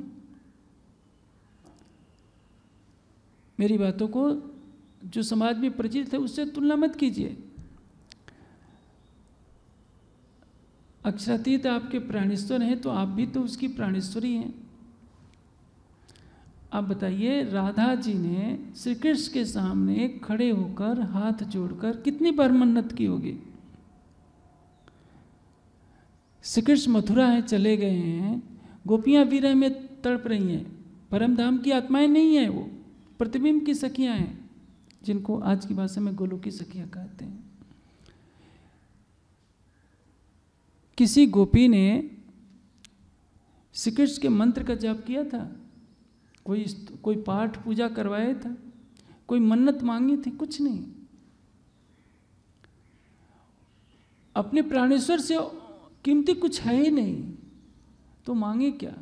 मेरी बातों को जो समाज में प्रचलित है उससे तुलना मत कीजिए अक्षरातीत आपके प्राणेश्वर हैं तो आप भी तो उसकी प्राणेश्वरी हैं अब बताइए राधा जी ने श्री कृष्ण के सामने खड़े होकर हाथ जोड़कर कितनी बार मन्नत की होगी श्री कृष्ण मथुरा है चले गए हैं गोपियां विरह में तड़प रही हैं परम धाम की आत्माएं नहीं है वो प्रतिबिंब की सखियां हैं जिनको आज की भाषा में गोलू की सखियां कहते हैं किसी गोपी ने श्री कृष्ण के मंत्र का जाप किया था कोई कोई पाठ पूजा करवाया था कोई मन्नत मांगी थी कुछ नहीं अपने प्राणेश्वर से कीमती कुछ है ही नहीं तो मांगे क्या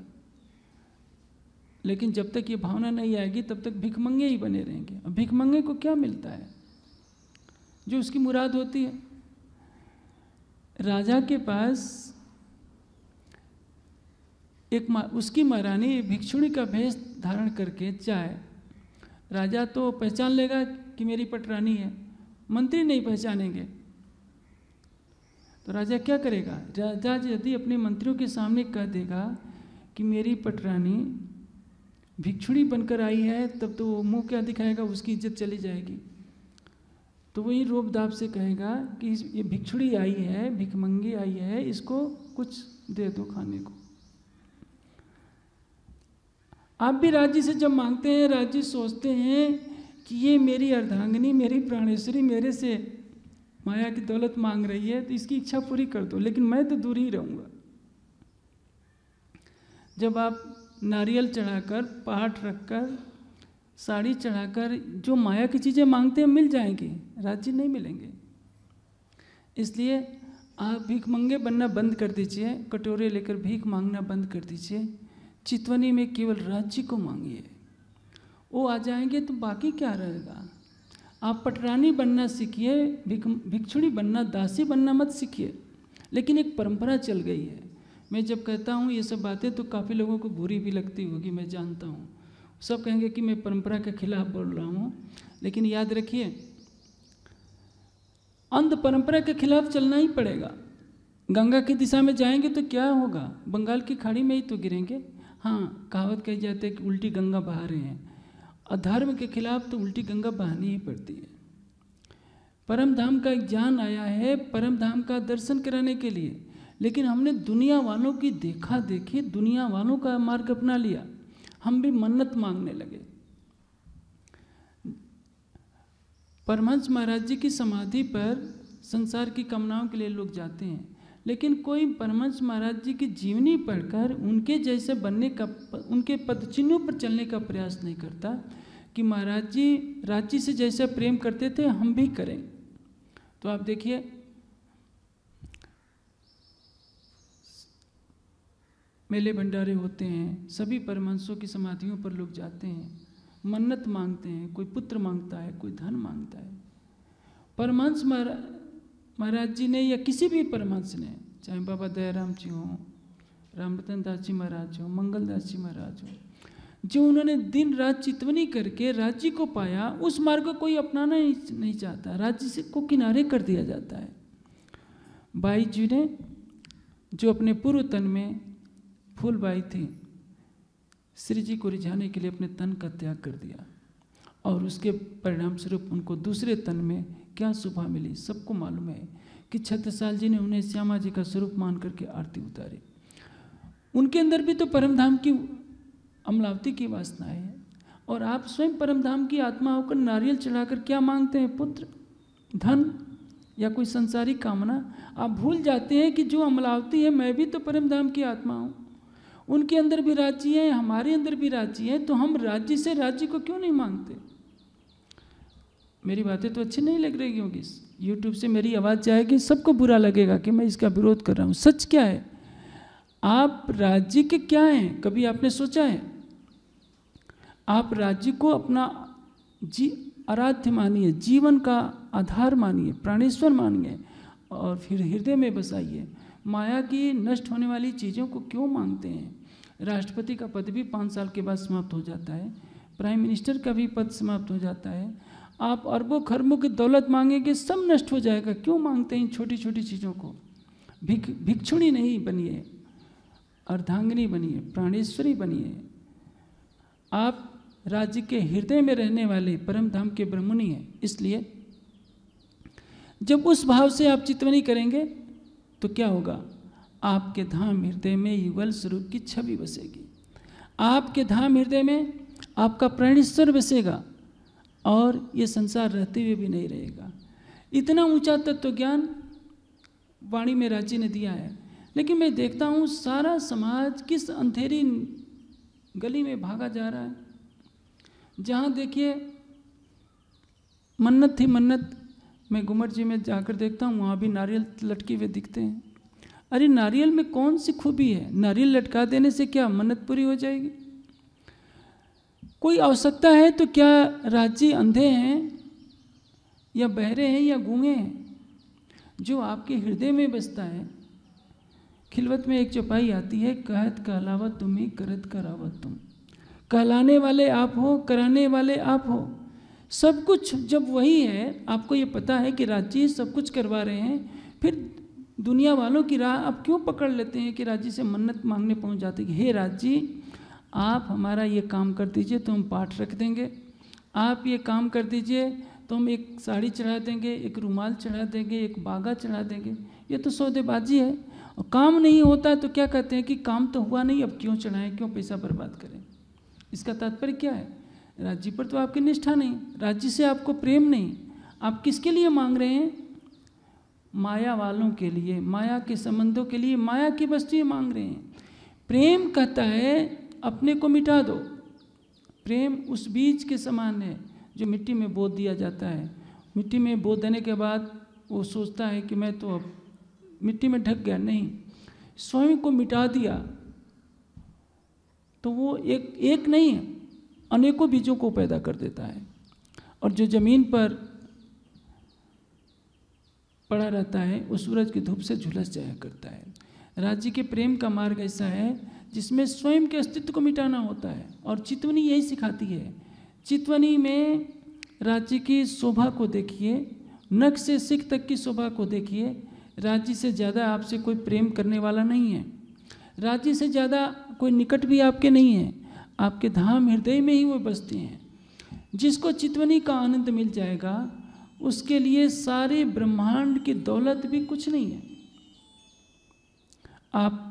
लेकिन जब तक ये भावना नहीं आएगी तब तक भिखमंगे ही बने रहेंगे अब भिखमंगे को क्या मिलता है जो उसकी मुराद होती है राजा के पास एक मा उसकी महारानी भिक्षुणी का भेष धारण करके जाए राजा तो पहचान लेगा कि मेरी पटरानी है मंत्री नहीं पहचानेंगे तो राजा क्या करेगा राजा यदि अपने मंत्रियों के सामने कह देगा कि मेरी पटरानी भिक्षुणी बनकर आई है तब तो वो मुंह क्या दिखाएगा उसकी इज्जत चली जाएगी तो वही दाप से कहेगा कि ये भिक्षुड़ी आई है भिखमंगी आई है इसको कुछ दे दो खाने को आप भी राज्य से जब मांगते हैं राज्य सोचते हैं कि ये मेरी अर्धांगिनी मेरी प्राणेश्वरी मेरे से माया की दौलत मांग रही है तो इसकी इच्छा पूरी कर दो लेकिन मैं तो दूर ही रहूँगा जब आप नारियल चढ़ाकर रख रखकर साड़ी चढ़ाकर जो माया की चीज़ें मांगते हैं मिल जाएंगी राज्य नहीं मिलेंगे इसलिए आप भीख मंगे बनना बंद कर दीजिए कटोरे लेकर भीख मांगना बंद कर दीजिए चितवनी में केवल राज्य को मांगिए वो आ जाएंगे तो बाकी क्या रहेगा आप पटरानी बनना सीखिए भिक्षुणी बनना दासी बनना मत सीखिए लेकिन एक परंपरा चल गई है मैं जब कहता हूँ ये सब बातें तो काफ़ी लोगों को बुरी भी लगती होगी मैं जानता हूँ सब कहेंगे कि मैं परंपरा के खिलाफ बोल रहा हूँ लेकिन याद रखिए अंध परंपरा के खिलाफ चलना ही पड़ेगा गंगा की दिशा में जाएंगे तो क्या होगा बंगाल की खाड़ी में ही तो गिरेंगे हाँ कहावत कही जाती है कि उल्टी गंगा बहा रहे हैं अधर्म के खिलाफ तो उल्टी गंगा बहानी ही पड़ती है परम धाम का एक जान आया है परम धाम का दर्शन कराने के लिए लेकिन हमने दुनिया वालों की देखा देखी दुनिया वालों का मार्ग अपना लिया हम भी मन्नत मांगने लगे परमहंस महाराज जी की समाधि पर संसार की कामनाओं के लिए लोग जाते हैं लेकिन कोई परमंश महाराज जी की जीवनी पढ़कर उनके जैसे बनने का उनके पद चिन्हों पर चलने का प्रयास नहीं करता कि महाराज जी रांची से जैसे प्रेम करते थे हम भी करें तो आप देखिए मेले भंडारे होते हैं सभी परमंशों की समाधियों पर लोग जाते हैं मन्नत मांगते हैं कोई पुत्र मांगता है कोई धन मांगता है परमंश महाराज महाराज जी ने या किसी भी परमहंस ने चाहे बाबा दयाराम जी हों रामरतन दास जी महाराज हों मंगल दास जी महाराज हों जो उन्होंने दिन रात चितवनी करके राज्य को पाया उस मार्ग को कोई अपनाना ही नहीं चाहता राज्य से को किनारे कर दिया जाता है बाई जी ने जो अपने पूर्व तन में फूल बाई थी श्री जी को रिझाने के लिए अपने तन का त्याग कर दिया और उसके परिणाम स्वरूप उनको दूसरे तन में क्या शोभा मिली सबको मालूम है कि छत्रसाल जी ने उन्हें श्यामा जी का स्वरूप मान करके आरती उतारी उनके अंदर भी तो परमधाम की अमलावती की वासना है और आप स्वयं परमधाम की आत्मा होकर नारियल चढ़ाकर क्या मांगते हैं पुत्र धन या कोई संसारिक कामना आप भूल जाते हैं कि जो अमलावती है मैं भी तो परमधाम की आत्मा हूँ उनके अंदर भी राज्य है हमारे अंदर भी राज्य है तो हम राज्य से राज्य को क्यों नहीं मांगते मेरी बातें तो अच्छी नहीं लग रही होंगी यूट्यूब से मेरी आवाज़ जाएगी सबको बुरा लगेगा कि मैं इसका विरोध कर रहा हूँ सच क्या है आप राज्य के क्या हैं कभी आपने सोचा है आप राज्य को अपना जी आराध्य मानिए जीवन का आधार मानिए प्राणेश्वर मानिए और फिर हृदय में बसाइए माया की नष्ट होने वाली चीज़ों को क्यों मांगते हैं राष्ट्रपति का पद भी पाँच साल के बाद समाप्त हो जाता है प्राइम मिनिस्टर का भी पद समाप्त हो जाता है आप अरबों खरबों की दौलत मांगेंगे सब नष्ट हो जाएगा क्यों मांगते हैं छोटी छोटी चीज़ों को भिक भिक्षुणी नहीं बनिए अर्धांगिनी बनिए प्राणेश्वरी बनिए आप राज्य के हृदय में रहने वाले परम धाम के ब्रह्मणी हैं इसलिए जब उस भाव से आप चितवनी करेंगे तो क्या होगा आपके धाम हृदय में युगल स्वरूप की छवि बसेगी आपके धाम हृदय में आपका प्राणेश्वर बसेगा और ये संसार रहते हुए भी नहीं रहेगा इतना ऊंचा तत्व ज्ञान वाणी में राजी ने दिया है लेकिन मैं देखता हूँ सारा समाज किस अंधेरी गली में भागा जा रहा है जहाँ देखिए मन्नत थी मन्नत मैं घुमट जी में जाकर देखता हूँ वहाँ भी नारियल लटके हुए दिखते हैं अरे नारियल में कौन सी खूबी है नारियल लटका देने से क्या मन्नत पूरी हो जाएगी कोई आवश्यकता है तो क्या राज्य अंधे हैं या बहरे हैं या गूंगे हैं जो आपके हृदय में बसता है खिलवत में एक चौपाई आती है कहत कहलावत तुम्हें करत करावत तुम कहलाने वाले आप हो कराने वाले आप हो सब कुछ जब वही है आपको ये पता है कि राज्य सब कुछ करवा रहे हैं फिर दुनिया वालों की राह आप क्यों पकड़ लेते हैं कि राज्य से मन्नत मांगने पहुंच जाते हैं हे राज्य आप हमारा ये काम कर दीजिए तो हम पाठ रख देंगे आप ये काम कर दीजिए तो हम एक साड़ी चढ़ा देंगे एक रुमाल चढ़ा देंगे एक बागा चढ़ा देंगे ये तो सौदेबाजी है और काम नहीं होता तो क्या कहते हैं कि काम तो हुआ नहीं अब क्यों चढ़ाएं क्यों पैसा बर्बाद करें इसका तात्पर्य क्या है राज्य पर तो आपकी निष्ठा नहीं राज्य से आपको प्रेम नहीं आप किसके लिए मांग रहे हैं माया वालों के लिए माया के संबंधों के लिए माया की वस्तुएं मांग रहे हैं प्रेम कहता है अपने को मिटा दो प्रेम उस बीज के समान है जो मिट्टी में बो दिया जाता है मिट्टी में बो देने के बाद वो सोचता है कि मैं तो अब मिट्टी में ढक गया नहीं स्वयं को मिटा दिया तो वो एक एक नहीं अनेकों बीजों को पैदा कर देता है और जो ज़मीन पर पड़ा रहता है वो सूरज की धूप से झुलस जाया करता है राज्य के प्रेम का मार्ग ऐसा है जिसमें स्वयं के अस्तित्व को मिटाना होता है और चितवनी यही सिखाती है चितवनी में राज्य की शोभा को देखिए नक से सिख तक की शोभा को देखिए राज्य से ज़्यादा आपसे कोई प्रेम करने वाला नहीं है राज्य से ज़्यादा कोई निकट भी आपके नहीं है आपके धाम हृदय में ही वो बसते हैं जिसको चितवनी का आनंद मिल जाएगा उसके लिए सारे ब्रह्मांड की दौलत भी कुछ नहीं है आप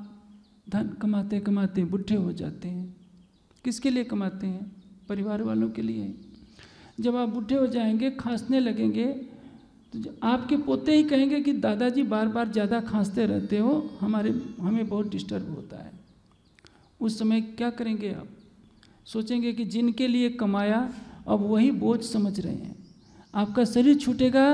धन कमाते कमाते बुढ़े हो जाते हैं किसके लिए कमाते हैं परिवार वालों के लिए जब आप बुढ़े हो जाएंगे खांसने लगेंगे तो आपके पोते ही कहेंगे कि दादाजी बार बार ज़्यादा खांसते रहते हो हमारे हमें बहुत डिस्टर्ब होता है उस समय क्या करेंगे आप सोचेंगे कि जिनके लिए कमाया अब वही बोझ समझ रहे हैं आपका शरीर छूटेगा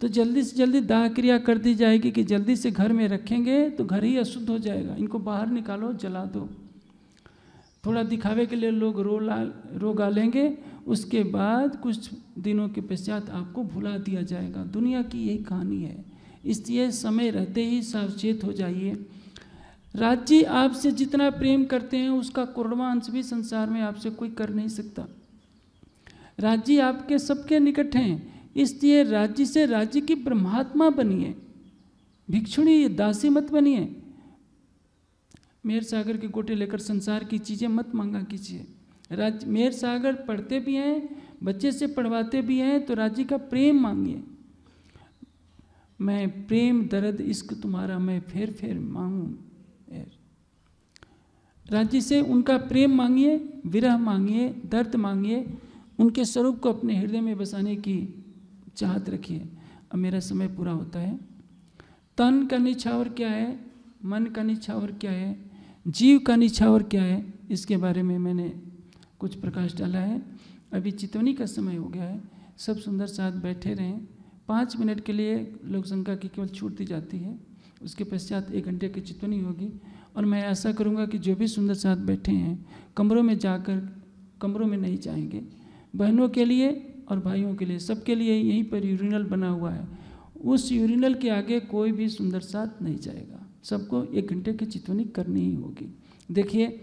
तो जल्दी से जल्दी दाह क्रिया कर दी जाएगी कि जल्दी से घर में रखेंगे तो घर ही अशुद्ध हो जाएगा इनको बाहर निकालो जला दो थोड़ा दिखावे के लिए लोग रो ला रो गालेंगे उसके बाद कुछ दिनों के पश्चात आपको भुला दिया जाएगा दुनिया की यही कहानी है इसलिए समय रहते ही सावचेत हो जाइए राज्य आपसे जितना प्रेम करते हैं उसका कुरड़वा अंश भी संसार में आपसे कोई कर नहीं सकता राज्य आपके सबके निकट हैं इसलिए राज्य से राज्य की ब्रह्मात्मा बनिए भिक्षुणी दासी मत बनिए मेर सागर के गोटे लेकर संसार की चीज़ें मत मांगा कीजिए राज्य मेर सागर पढ़ते भी हैं बच्चे से पढ़वाते भी हैं तो राज्य का प्रेम मांगिए मैं प्रेम दर्द इश्क तुम्हारा मैं फेर फेर मांगूँ राज्य से उनका प्रेम मांगिए विरह मांगिए दर्द मांगिए उनके स्वरूप को अपने हृदय में बसाने की चाहत रखिए अब मेरा समय पूरा होता है तन का निछावर क्या है मन का निछावर क्या है जीव का निछावर क्या है इसके बारे में मैंने कुछ प्रकाश डाला है अभी चितवनी का समय हो गया है सब सुंदर साथ बैठे रहें पाँच मिनट के लिए लोक संख्या की केवल छूट दी जाती है उसके पश्चात एक घंटे की चितवनी होगी और मैं ऐसा करूँगा कि जो भी सुंदर साथ बैठे हैं कमरों में जाकर कमरों में नहीं जाएंगे बहनों के लिए और भाइयों के लिए सबके लिए यहीं पर यूरिनल बना हुआ है उस यूरिनल के आगे कोई भी सुंदर साथ नहीं जाएगा सबको एक घंटे की चितवनी करनी ही होगी देखिए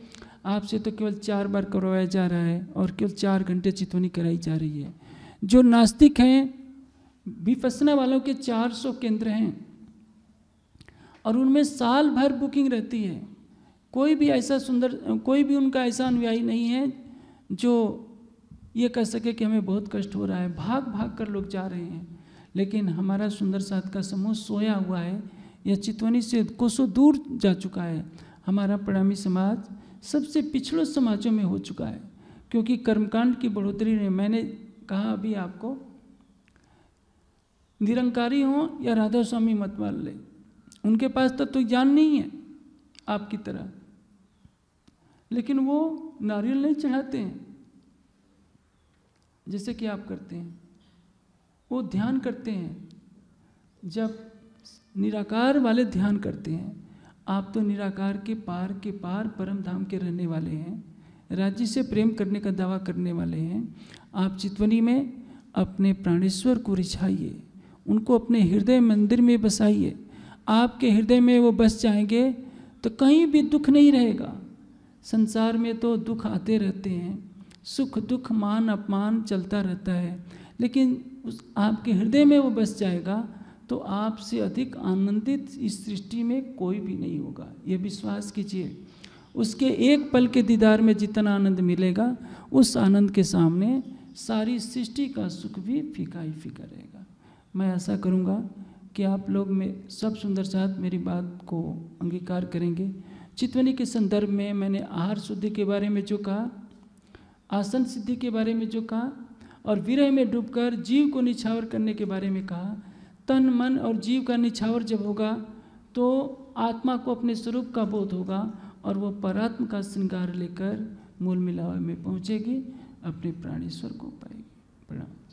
आपसे तो केवल चार बार करवाया जा रहा है और केवल चार घंटे चितवनी कराई जा रही है जो नास्तिक हैं विपसना वालों के 400 केंद्र हैं और उनमें साल भर बुकिंग रहती है कोई भी ऐसा सुंदर कोई भी उनका ऐसा अनुयायी नहीं है जो ये कह सके कि हमें बहुत कष्ट हो रहा है भाग भाग कर लोग जा रहे हैं लेकिन हमारा सुंदर साथ का समूह सोया हुआ है यह चितवनी से कोसों दूर जा चुका है हमारा प्रणामी समाज सबसे पिछड़ों समाजों में हो चुका है क्योंकि कर्मकांड की बढ़ोतरी ने मैंने कहा अभी आपको निरंकारी हों या राधा स्वामी मत मान ले उनके पास तो, तो ज्ञान नहीं है आपकी तरह लेकिन वो नारियल नहीं चढ़ाते हैं जैसे कि आप करते हैं वो ध्यान करते हैं जब निराकार वाले ध्यान करते हैं आप तो निराकार के पार के पार परम धाम के रहने वाले हैं राज्य से प्रेम करने का दावा करने वाले हैं आप चितवनी में अपने प्राणेश्वर को रिछाइए उनको अपने हृदय मंदिर में बसाइए आपके हृदय में वो बस जाएंगे तो कहीं भी दुख नहीं रहेगा संसार में तो दुख आते रहते हैं सुख दुख मान अपमान चलता रहता है लेकिन उस आपके हृदय में वो बस जाएगा तो आपसे अधिक आनंदित इस सृष्टि में कोई भी नहीं होगा ये विश्वास कीजिए उसके एक पल के दीदार में जितना आनंद मिलेगा उस आनंद के सामने सारी सृष्टि का सुख भी फीका ही फीका रहेगा मैं ऐसा करूँगा कि आप लोग में सब सुंदर साथ मेरी बात को अंगीकार करेंगे चितवनी के संदर्भ में मैंने आहार शुद्धि के बारे में जो कहा आसन सिद्धि के बारे में जो कहा और विरह में डूबकर जीव को निछावर करने के बारे में कहा तन मन और जीव का निछावर जब होगा तो आत्मा को अपने स्वरूप का बोध होगा और वह परात्म का श्रृंगार लेकर मूल मिलावे में पहुँचेगी अपने प्राणेश्वर को पाएगी प्रणाम